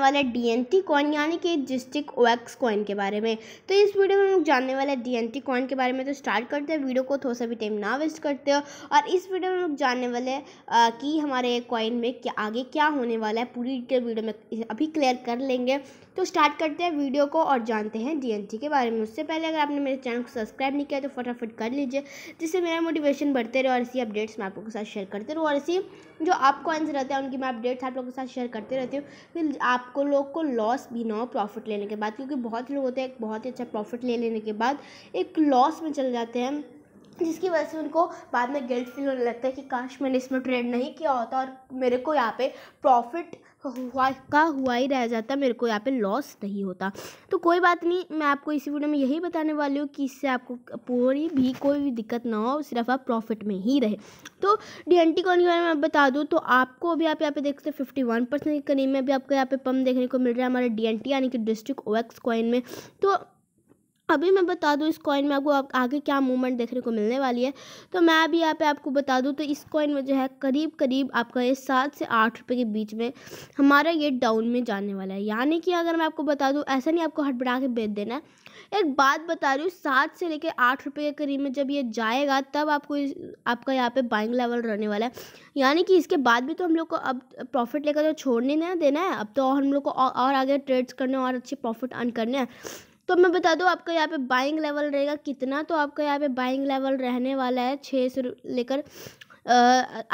वाले D N T coin यानी कि डिस्ट्रिक ओ एक्स कॉइन के बारे में तो इस वीडियो में हम लोग जानने वाले हैं डी एन टी कॉइन के बारे में तो स्टार्ट करते हैं वीडियो को थोड़ा सा भी टाइम ना वेस्ट करते हो और इस वीडियो में हम लोग जानने वाले कि हमारे कॉइन में क्या आगे क्या होने वाला है पूरी डिटेल वीडियो में अभी क्लियर कर लेंगे तो स्टार्ट करते हैं वीडियो को और जानते हैं डीएनटी के बारे में उससे पहले अगर आपने मेरे चैनल को सब्सक्राइब नहीं किया तो फटाफट कर लीजिए जिससे मेरा मोटिवेशन बढ़ते रहे और इसी अपडेट्स मैं आप लोगों के साथ शेयर करते रहूँ और इसी जो आपको आंसर रहता है उनकी मैं अपडेट्स आप लोगों के साथ शेयर करते रहती हूँ फिर आपको लोग को लॉस भी ना हो प्रॉफिट लेने के बाद क्योंकि बहुत लोग होते हैं बहुत ही अच्छा प्रॉफिट ले लेने के बाद एक लॉस में चले जाते हैं जिसकी वजह से उनको बाद में गिल्ट फील होने लगता है कि काश मैंने इसमें ट्रेड नहीं किया होता और मेरे को यहाँ पे प्रॉफिट हुआ का हुआ ही रह जाता मेरे को यहाँ पे लॉस नहीं होता तो कोई बात नहीं मैं आपको इसी वीडियो में यही बताने वाली हूँ कि इससे आपको पूरी भी कोई भी दिक्कत ना हो सिर्फ आप प्रॉफिट में ही रहे तो डी एन टी कॉइन के बारे में बता दूँ तो आपको अभी आप यहाँ पे देख सकते फिफ्टी वन परसेंट के करीब में भी आपको यहाँ पे पम देखने को मिल रहा है हमारे डी एन टी यानी कि डिस्ट्रिक्ट ओ एक्स कॉइन में तो अभी मैं बता दूँ इस कॉइन में आपको आगे क्या मूवमेंट देखने को मिलने वाली है तो मैं अभी यहाँ पे आपको बता दूँ तो इस कॉइन में जो है करीब करीब आपका ये सात से आठ रुपये के बीच में हमारा ये डाउन में जाने वाला है यानी कि अगर मैं आपको बता दूँ ऐसा नहीं आपको हटबड़ा के बेच देना है एक बात बता रही हूँ सात से लेकर आठ रुपये के करीब में जब ये जाएगा तब आपको आपका यहाँ पर बाइंग लेवल रहने वाला है यानी कि इसके बाद भी तो हम लोग को अब प्रॉफिट लेकर तो छोड़ने देना है अब तो हम लोग को और आगे ट्रेड्स करने और अच्छे प्रॉफिट अर्न करने हैं तो मैं बता दूँ आपका यहाँ पे बाइंग लेवल रहेगा कितना तो आपका यहाँ पे बाइंग लेवल रहने वाला है छः से लेकर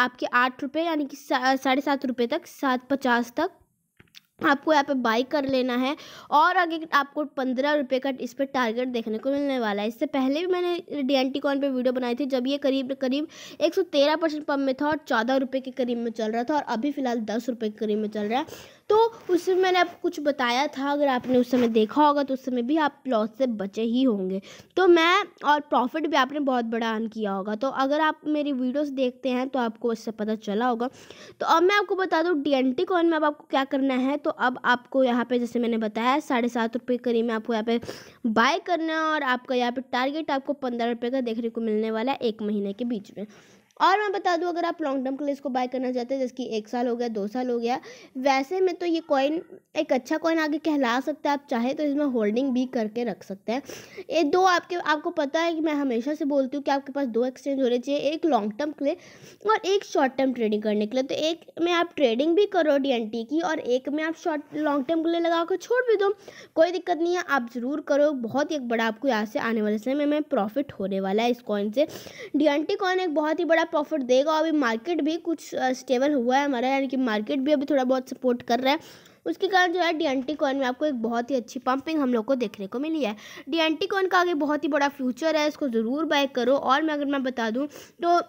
आपके आठ रुपये यानी कि साढ़े सात रुपये तक सात पचास तक हम्म। आपको यहाँ पे बाई कर लेना है और आगे आपको पंद्रह रुपये का इस पर टारगेट देखने को मिलने वाला है इससे पहले भी मैंने डी एन टी कॉन पर वीडियो बनाई थी जब ये करीब करीब एक सौ तेरह परसेंट पम्प में था और चौदह रुपये के करीब में चल रहा था और अभी फ़िलहाल दस रुपये के करीब में चल रहा है तो उसमें मैंने आपको कुछ बताया था अगर आपने उस समय देखा होगा तो उस समय भी आप लॉस से बचे ही होंगे तो मैं और प्रॉफिट भी आपने बहुत बड़ा अर्न किया होगा तो अगर आप मेरी वीडियोस देखते हैं तो आपको इससे पता चला होगा तो अब मैं आपको बता दूँ डी एन टी कॉन में अब आपको क्या करना है तो अब आपको यहाँ पे जैसे मैंने बताया साढ़े सात रुपये करीब में आपको यहाँ पे बाय करना है और आपका यहाँ पे टारगेट आपको पंद्रह रुपये का देखने को मिलने वाला है एक महीने के बीच में और मैं बता दूं अगर आप लॉन्ग टर्म के लिए इसको बाय करना चाहते हैं जैसे कि एक साल हो गया दो साल हो गया वैसे में तो ये कॉइन एक अच्छा कॉइन आगे कहला सकता है आप चाहे तो इसमें होल्डिंग भी करके रख सकते हैं ये दो आपके आपको पता है कि मैं हमेशा से बोलती हूँ कि आपके पास दो एक्सचेंज होने चाहिए एक लॉन्ग टर्म के लिए और एक शॉर्ट टर्म ट्रेडिंग करने के लिए तो एक में आप ट्रेडिंग भी करो डी की और एक में आप शॉर्ट लॉन्ग टर्म के लिए लगा कर छोड़ भी दो कोई दिक्कत नहीं है आप ज़रूर करो बहुत ही एक बड़ा आपको यहाँ से आने वाले समय में प्रॉफिट होने वाला है इस कॉइन से डी कॉइन एक बहुत ही बड़ा बड़ा प्रॉफिट देगा और अभी मार्केट भी कुछ स्टेबल हुआ है हमारा यानी कि मार्केट भी अभी थोड़ा बहुत सपोर्ट कर रहा है उसके कारण जो है डी कॉइन में आपको एक बहुत ही अच्छी पंपिंग हम लोग को देखने को मिली है डी कॉइन का आगे बहुत ही बड़ा फ्यूचर है इसको ज़रूर बाय करो और मैं अगर मैं बता दूँ तो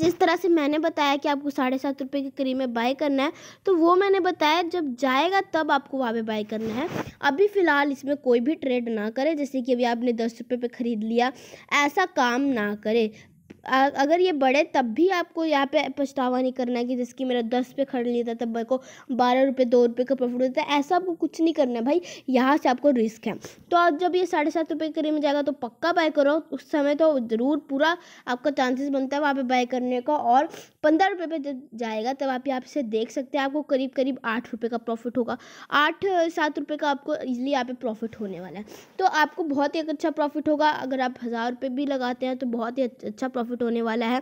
जिस तरह से मैंने बताया कि आपको साढ़े सात रुपये के करीब में बाय करना है तो वो मैंने बताया जब जाएगा तब आपको वहाँ पे बाय करना है अभी फ़िलहाल इसमें कोई भी ट्रेड ना करें जैसे कि अभी आपने दस रुपये पर ख़रीद लिया ऐसा काम ना करें अगर ये बढ़े तब भी आपको यहाँ पे पछतावा नहीं करना है कि जिसकी मेरा दस पे खरीद लिया था तब मेरे को बारह रुपये दो रुपये का प्रॉफिट होता है ऐसा आपको कुछ नहीं करना है भाई यहाँ से आपको रिस्क है तो आप जब ये साढ़े सात रुपये करीब में जाएगा तो पक्का बाय करो उस समय तो ज़रूर पूरा आपका चांसेस बनता है वहाँ पर बाय करने का और पंद्रह रुपये पर जब जाएगा तब आप यहाँ से देख सकते हैं आपको करीब करीब आठ रुपये का प्रॉफिट होगा आठ सात रुपये का आपको इजीली यहाँ पे प्रॉफिट होने वाला है तो आपको बहुत ही अच्छा प्रॉफिट होगा अगर आप हज़ार रुपये भी लगाते हैं तो बहुत ही अच्छा प्रॉफिट होने वाला है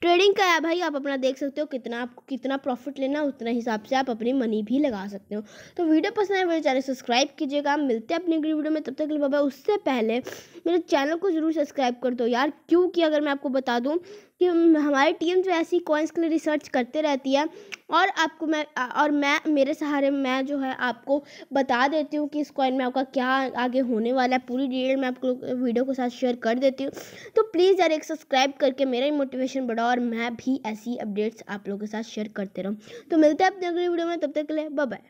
ट्रेडिंग का है भाई आप अपना देख सकते हो कितना आपको कितना प्रॉफिट लेना उतना हिसाब से आप अपनी मनी भी लगा सकते हो तो वीडियो पसंद आए मेरे चैनल सब्सक्राइब कीजिएगा मिलते हैं अपनी अगली वीडियो में तब तक बाबा उससे पहले मेरे चैनल को ज़रूर सब्सक्राइब कर दो यार क्योंकि अगर मैं आपको बता दूँ कि हमारी टीम जो ऐसी कॉइन्स के लिए रिसर्च करते रहती है और आपको मैं और मैं मेरे सहारे मैं जो है आपको बता देती हूँ कि इस कॉइन में आपका क्या आगे होने वाला है पूरी डिटेल मैं आपको वीडियो के साथ शेयर कर देती हूँ तो प्लीज़ यार एक सब्सक्राइब करके मेरा मोटिवेशन बढ़ाओ और मैं भी ऐसी अपडेट्स आप लोगों के साथ शेयर करते रहूँ तो मिलते हैं अपने अगले वीडियो में तब तक के लिए बाय